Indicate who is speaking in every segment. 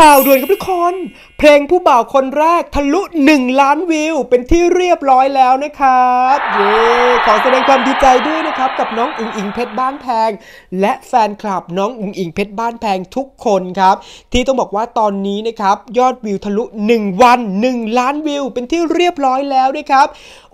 Speaker 1: ข่าวด่วนครับทุกคนเพลงผู้บ่าวคนแรกทะลุ 1 ล้านวิว เป็นที่เรียบร้อยแล้วนะครับเย้ขอแสดงความดีใจด้วยนะครับกับน้องอุ๋งอิงเพชรบ้านแพงและแฟนคลับน้องอุ๋งอิงเพชรบ้านแพงทุกคนครับ ที่ต้องบอกว่าตอนนี้นะครับ ยอดวิวทะลุ 1 วัน 1 ล้านวิว เป็นที่เรียบร้อยแล้วนะครับ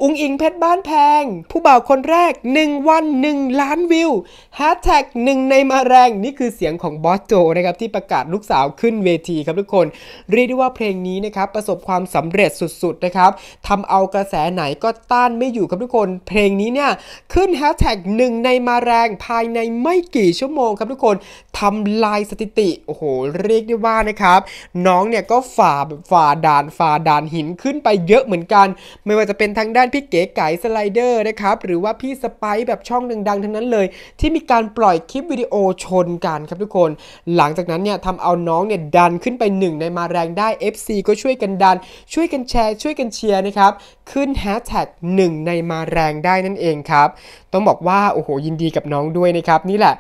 Speaker 1: อุ๋งอิงเพชรบ้านแพง ผู้บ่าวคนแรก1วัน1ล้านวิวแฮชแท็กหนึ่งในมาแรงนี่คือเสียงของบอสโจนะครับที่ประกาศลูกสาวขึ้นเวทีีครับทุกคน เรียกได้ว่าเพลงนี้นะครับประสบความสำเร็จสุด ๆ นะครับทำเอากระแสไหนก็ต้านไม่อยู่ครับทุกคน เพลงนี้เนี่ยขึ้นแฮชแท็กหนึ่งในมาแรงภายในไม่กี่ชั่วโมงครับทุกคนทำลายสถิติโอ้โหเรียกได้ว่านะครับน้องเนี่ยก็ฝ่าฝ่าด่านฝ่าด่านหินขึ้นไปเยอะเหมือนกัน ไม่ว่าจะเป็นทางด้านพี่เก๋ไก่สไลเดอร์นะครับหรือว่าพี่สไปแบบช่องดังๆทั้งนั้นเลย ที่มีการปล่อยคลิปวิดีโอชนกันครับทุกคน หลังจากนั้นเนี่ยทำเอาน้องเนี่ยดันขึ้นไปหนึ่งในมาแรงได้ FC ก็ช่วยกันดัน ช่วยกันแชร์ ช่วยกันเชียร์นะครับ ขึ้นแฮชแท็กหนึ่งในมาแรงได้นั่นเองครับ ต้องบอกว่าโอ้โหยินดีกับน้องด้วยนะครับนี่แหละ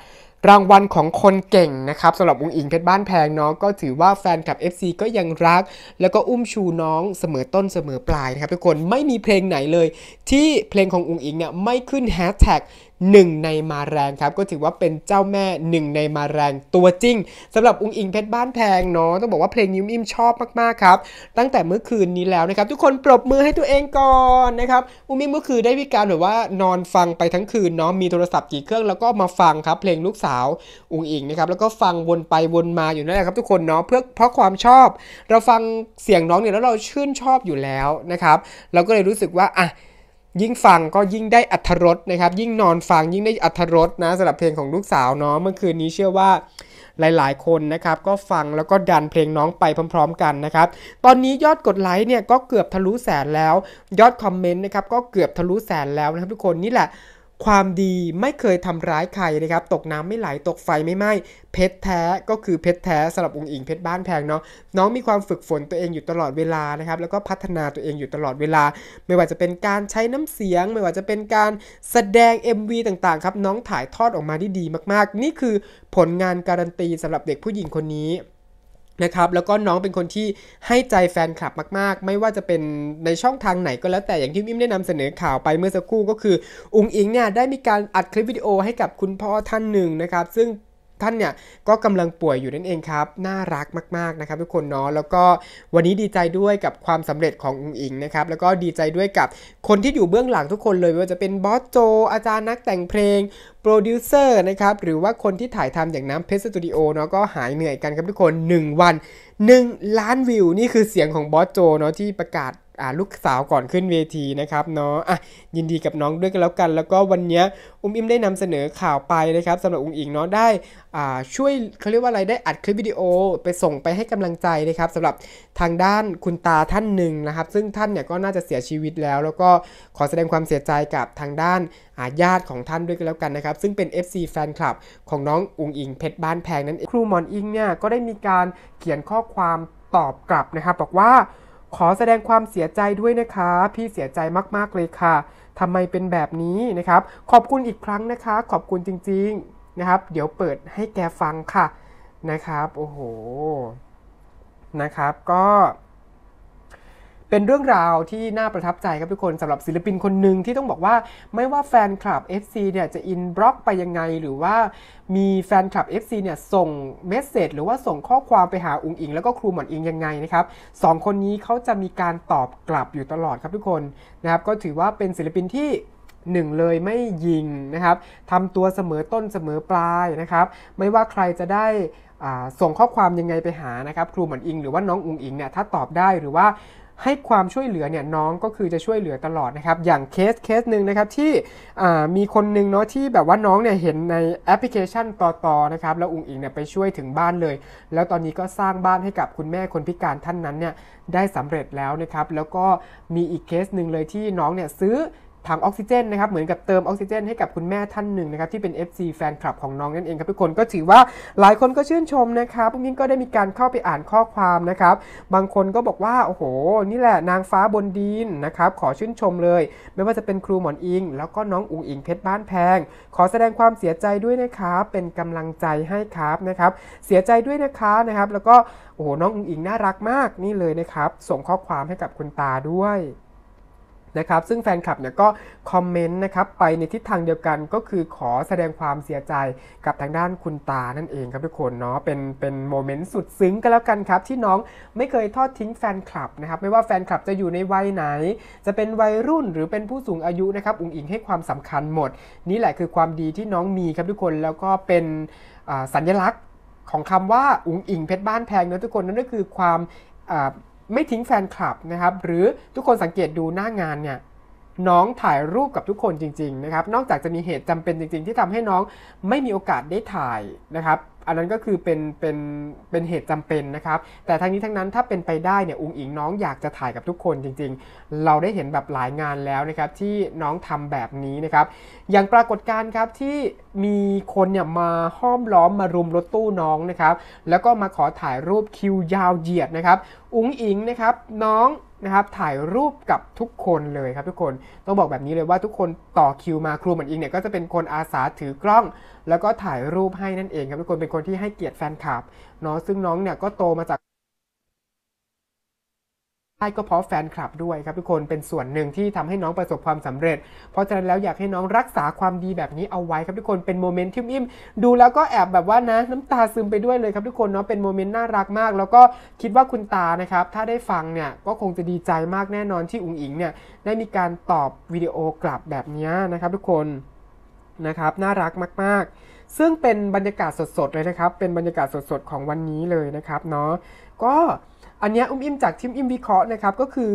Speaker 1: รางวัลของคนเก่งนะครับสำหรับองค์อิงเพชรบ้านแพงน้องก็ถือว่าแฟนคลับ FC ก็ยังรักแล้วก็อุ้มชูน้องเสมอต้นเสมอปลายนะครับทุกคนไม่มีเพลงไหนเลยที่เพลงขององค์อิงเนี่ยไม่ขึ้นแฮชแท็กหนึ่งในมาแรงครับก็ถือว่าเป็นเจ้าแม่หนึ่งในมาแรงตัวจริง สำหรับอุคงอิงเพชรบ้านแพงเนาะต้องบอกว่าเพลงยิ้มอิ่มชอบมากๆครับตั้งแต่เมื่อคืนนี้แล้วนะครับทุกคนปรบมือให้ตัวเองก่อนนะครับอุ้งอิมเมื่อคืนได้วิการแบบว่านอนฟังไปทั้งคืนเนาะมีโทรศัพท์กี่เครื่องแล้วก็มาฟังครับเพลงลูกสาว อุงอิงนะครับแล้วก็ฟังวนไปวนมาอยู่นั่นแหละครับทุกคนเนาะเพื่อเพราะความชอบ เราฟังเสียงน้องเนี่ยแล้วเราชื่นชอบอยู่แล้วนะครับเราก็เลยรู้สึกว่าอ่ะยิ่งฟังก็ยิ่งได้อัธรสนะครับ ยิ่งนอนฟังยิ่งได้อัธรสนะสำหรับเพลงของลูกสาวเนาะเมื่อคืนนี้เชื่อว่าหลายๆคนนะครับก็ฟังแล้วก็ดันเพลงน้องไปพร้อมๆกันนะครับตอนนี้ยอดกดไลค์เนี่ยก็เกือบทะลุแสนแล้ว ยอดคอมเมนต์นะครับก็เกือบทะลุแสนแล้วนะครับ ทุกคนนี่แหละความดีไม่เคยทำร้ายใครนะครับ ตกน้ำไม่ไหลตกไฟไม่ไหม้เพชรแท้ ก็คือเพชรแท้สำหรับองค์อิงเพชรบ้านแพงเนาะน้องมีความฝึกฝนตัวเองอยู่ตลอดเวลานะครับแล้วก็พัฒนาตัวเองอยู่ตลอดเวลา ไม่ว่าจะเป็นการใช้น้ำเสียงไม่ว่าจะเป็นการแสดง MV ต่างๆครับน้องถ่ายทอดออกมาได้ดีมากๆ นี่คือผลงานการันตีสำหรับเด็กผู้หญิงคนนี้นะครับแล้วก็น้องเป็นคนที่ให้ใจแฟนคลับมากๆ ไม่ว่าจะเป็นในช่องทางไหนก็แล้วแต่ อย่างที่มิมได้นำเสนอข่าวไปเมื่อสักครู่ก็คือ อุงอิงเนี่ยได้มีการอัดคลิปวิดีโอให้กับคุณพ่อท่านหนึ่งนะครับ ซึ่งท่านเนี่ยก็กำลังป่วยอยู่นั่นเองครับ น่ารักมากๆนะครับทุกคนเนาะแล้วก็วันนี้ดีใจด้วยกับความสำเร็จขององค์อิงนะครับแล้วก็ดีใจด้วยกับคนที่อยู่เบื้องหลังทุกคนเลยไม่ว่าจะเป็นบอสโจอาจารย์นักแต่งเพลงโปรดิวเซอร์นะครับหรือว่าคนที่ถ่ายทำอย่างน้ำเพชรสตูดิโอเนาะก็หายเหนื่อยกันครับทุกคน 1 วัน1ล้านวิวนี่คือเสียงของบอสโจเนาะที่ประกาศลูกสาวก่อนขึ้นเวที นะครับเนาะอ่ะยินดีกับน้องด้วยกันแล้วกัน แล้วก็วันนี้อุ้มอิมได้นำเสนอข่าวไปนะครับสำหรับ อุ้งอิงเนาะได้อ่าช่วยเขาเรียกว่าอะไรได้อัดคลิปวิดีโอไปส่งไปให้กำลังใจนะครับสำหรับทางด้านคุณตาท่านหนึ่งนะครับซึ่งท่านเนี่ยก็น่าจะเสียชีวิตแล้ว แล้วก็ขอแสดงความเสียใจกับทางด้านอาญาติของท่านด้วยกันแล้วกันนะครับซึ่งเป็น FC แฟนคลับของน้องอุ้งอิงเพชรบ้านแพงนั่นครูมอนอิงเนี่ยก็ได้มีการเขียนข้อความตอบกลับนะครับบอกว่าขอแสดงความเสียใจด้วยนะคะ พี่เสียใจมาก ๆ เลยค่ะทำไมเป็นแบบนี้นะครับ ขอบคุณอีกครั้งนะคะ ขอบคุณจริงๆนะครับ เดี๋ยวเปิดให้แกฟังค่ะนะครับ โอ้โห นะครับก็เป็นเรื่องราวที่น่าประทับใจครับทุกคนสำหรับศิลปินคนหนึ่งที่ต้องบอกว่า ไม่ว่าแฟนคลับ FC เนี่ยจะอินบล็อกไปยังไง หรือว่ามีแฟนคลับ FC เนี่ยส่งเมสเซจหรือว่าส่งข้อความไปหาอุงอิง แล้วก็ครูหมอนอิงยังไงนะครับสองคนนี้เขาจะมีการตอบกลับอยู่ตลอดครับทุกคนนะครับก็ถือว่าเป็นศิลปินที่หนึ่งเลยไม่ยิงนะครับทำตัวเสมอต้นเสมอปลายนะครับไม่ว่าใครจะได้ส่งข้อความยังไงไปหานะครับครูหมอนอิงหรือว่าน้องอุงอิงเนี่ยถ้าตอบได้หรือว่าให้ความช่วยเหลือเนี่ยน้องก็คือจะช่วยเหลือตลอดนะครับ อย่างเคสเคสหนึ่งนะครับที่มีคนนึงเนาะที่แบบว่าน้องเนี่ยเห็นในแอปพลิเคชันต่อต่อนะครับแล้วอุ้งอิงเนี่ยไปช่วยถึงบ้านเลย แล้วตอนนี้ก็สร้างบ้านให้กับคุณแม่คนพิการท่านนั้นเนี่ยได้สำเร็จแล้วนะครับแล้วก็มีอีกเคสหนึ่งเลยที่น้องเนี่ยซื้อถังออกซิเจนนะครับเหมือนกับเติมออกซิเจนให้กับคุณแม่ท่านหนึ่งนะครับที่เป็น FC แฟนคลับของน้องนั่นเองครับทุกคนก็ถือว่าหลายคนก็ชื่นชมนะครับพวกนี้ก็ได้มีการเข้าไปอ่านข้อความนะครับ บางคนก็บอกว่า โอ้โห นี่แหละนางฟ้าบนดินนะครับ ขอชื่นชมเลย ไม่ว่าจะเป็นครูหมอนอิง แล้วก็น้องอุ๋งอิงเพชรบ้านแพง ขอแสดงความเสียใจด้วยนะครับเป็นกำลังใจให้ครับนะครับเสียใจด้วยนะคะนะครับแล้วก็โอ้โหน้องอุ๋งอิงน่ารักมากนี่เลยนะครับส่งข้อความให้กับคุณตาด้วยนะครับซึ่งแฟนคลับเนี่ยก็คอมเมนต์นะครับไปในทิศทางเดียวกันก็คือขอแสดงความเสียใจกับทางด้านคุณตานั่นเองครับทุกคนเนาะเป็นเป็นโมเมนต์สุดซึ้งกันแล้วกันครับ ที่น้องไม่เคยทอดทิ้งแฟนคลับนะครับไม่ว่าแฟนคลับ จะอยู่ในวัยไหน จะเป็นวัยรุ่นหรือเป็นผู้สูงอายุนะครับอุ้งอิงให้ความสำคัญหมด นี่แหละคือความดีที่น้องมีครับทุกคนแล้วก็เป็นสัญลักษณ์ของคำว่าอุ้งอิงเพชรบ้านแพงนะทุกคนนั่นก็คือความไม่ทิ้งแฟนคลับนะครับหรือทุกคนสังเกตดูหน้างานเนี่ยน้องถ่ายรูปกับทุกคนจริงๆนะครับนอกจากจะมีเหตุจำเป็นจริงๆที่ทำให้น้องไม่มีโอกาสได้ถ่ายนะครับอันนั้นก็คือเป็นเป็นเป็นเหตุจำเป็นนะครับแต่ทั้งนี้ทั้งนั้นถ้าเป็นไปได้เนี่ยอุงอิงน้องอยากจะถ่ายกับทุกคนจริงๆ เราได้เห็นแบบหลายงานแล้วนะครับที่น้องทำแบบนี้นะครับอย่างปรากฏการณ์ครับที่มีคนเนี่ยมาห้อมล้อมมารุมรถตู้น้องนะครับแล้วก็มาขอถ่ายรูปคิวยาวเหยียดนะครับอุงอิงนะครับน้องะครับถ่ายรูปกับทุกคนเลยครับทุกคนต้องบอกแบบนี้เลยว่าทุกคนต่อคิวมาครูเหมือนอิงเนี่ยก็จะเป็นคนอาสาถือกล้อง แล้วก็ถ่ายรูปให้นั่นเองครับทุกคนเป็นคนที่ให้เกียรติแฟนคลับเนาะซึ่งน้องเนี่ยก็โตมาจากได้ก็เพราะแฟนคลับด้วยครับทุกคนเป็นส่วนหนึ่งที่ทำให้น้องประสบความสำเร็จ เพราะฉะนั้นแล้วอยากให้น้องรักษาความดีแบบนี้เอาไว้ครับทุกคนเป็นโมเมนต์ที่อิ่มดูแล้วก็แอบแบบว่านะน้ำตาซึมไปด้วยเลยครับทุกคนเนาะเป็นโมเมนต์น่ารักมากแล้วก็คิดว่าคุณตานะครับถ้าได้ฟังเนี่ยก็คงจะดีใจมากแน่นอนที่อุ๋งอิงเนี่ยได้มีการตอบวิดีโอกลับแบบนี้นะครับ ทุกคนนะครับ น่ารักมาก ๆ ซึ่งเป็นบรรยากาศสดๆเลยนะครับ เป็นบรรยากาศสดๆของวันนี้เลยนะครับเนาะก็อันนี้อุ้มอิ่มจากทีมอิ่มวิเคราะห์นะครับก็คือ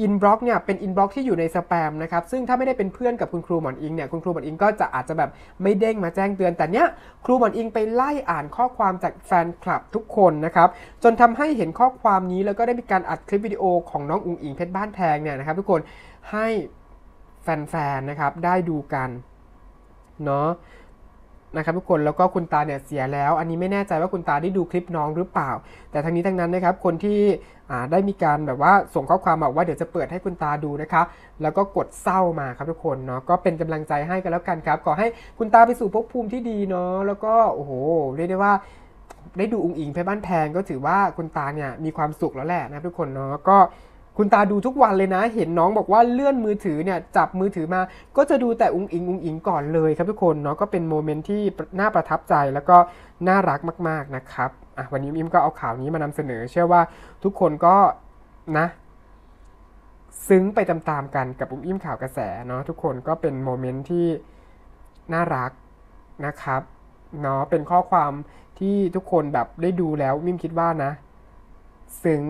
Speaker 1: อินบล็อกเนี่ยเป็นอินบล็อกที่อยู่ในสแปมนะครับซึ่งถ้าไม่ได้เป็นเพื่อนกับคุณครูหมอนอิงเนี่ยคุณครูหมอนอิงก็จะอาจจะแบบไม่เด้งมาแจ้งเตือน แต่เนี้ยครูหมอนอิงไปไล่อ่านข้อความจากแฟนคลับทุกคนนะครับจนทำให้เห็นข้อความนี้แล้วก็ได้มีการอัดคลิปวิดีโอของน้องอุ้งอิงเพชรบ้านแพงเนี่ยนะครับทุกคนให้แฟนๆนะครับได้ดูกันเนาะนะครับทุกคนแล้วก็คุณตาเนี่ยเสียแล้ว อันนี้ไม่แน่ใจว่าคุณตาได้ดูคลิปน้องหรือเปล่า แต่ทั้งนี้ทั้งนั้นนะครับคนที่ได้มีการแบบว่าส่งข้อความบอกว่าเดี๋ยวจะเปิดให้คุณตาดูนะคะแล้วก็กดเศร้ามาครับทุกคนเนาะก็เป็นกำลังใจให้กันแล้วกันครับขอให้คุณตาไปสู่ภพภูมิที่ดีเนาะแล้วก็โอ้โหเรียกได้ว่า ได้ดูอุ้งอิงเพ่อบ้านแพงก็ถือว่าคุณตาเนี่ยมีความสุขแล้วแหละนะทุกคนเนาะก็คุณตาดูทุกวันเลยนะ เห็นน้องบอกว่าเลื่อนมือถือเนี่ยจับมือถือมา ก็จะดูแต่อุงอิงอุงอิงก่อนเลยครับทุกคน เนาะก็เป็นโมเมนต์ที่น่าประทับใจแล้วก็น่ารักมากๆนะครับ อ่ะวันนี้อิมก็เอาข่าวนี้มานำเสนอ เชื่อว่าทุกคนก็นะซึ้งไปตามๆกันกับอุ้มอิ่มข่าวกระแสเนาะทุกคนก็เป็นโมเมนต์ที่น่ารักนะครับ เนาะเป็นข้อความที่ทุกคนแบบได้ดูแล้วมิมคิดว่านะ ซึ้ง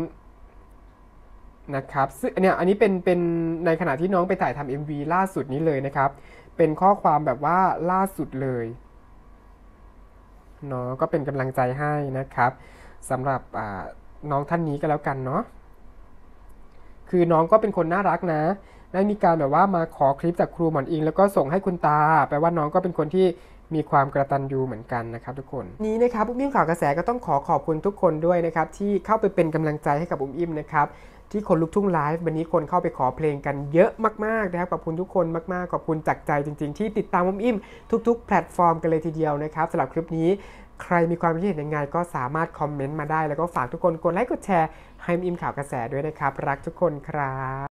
Speaker 1: นะครับซึ่งเนี่ย อันนี้เป็นเป็นในขณะที่น้องไปถ่ายทำเอ็มวีล่าสุดนี้เลยนะครับ เป็นข้อความแบบว่าล่าสุดเลย เนาะ ก็เป็นกำลังใจให้นะครับสำหรับน้องท่านนี้ก็แล้วกันเนาะ คือน้องก็เป็นคนน่ารักนะ ได้มีการแบบว่ามาขอคลิปจากครูหมอนอิงแล้วก็ส่งให้คุณตาแปลว่าน้องก็เป็นคนที่มีความกระตันยูเหมือนกันนะครับ ทุกคน นี้นะครับอุ้มอิ่มข่าวกระแสก็ต้องขอขอบคุณทุกคนด้วยนะครับ ที่เข้าไปเป็นกำลังใจให้กับอุ้มอิ่มนะครับที่คนลุกทุ่งไลฟ์วันนี้คนเข้าไปขอเพลงกันเยอะมากๆนะครับ ขอบคุณทุกคนมากๆขอบคุณจากใจจริงๆที่ติดตามมุมอิ่มทุกๆแพลตฟอร์มกันเลยทีเดียวนะครับสำหรับคลิปนี้ใครมีความคิดเห็นยังไงก็สามารถคอมเมนต์มาได้แล้วก็ฝากทุกคนกดไลค์กดแชร์ให้มมอิ่มข่าวกระแสด้วยนะครับ รักทุกคนครับ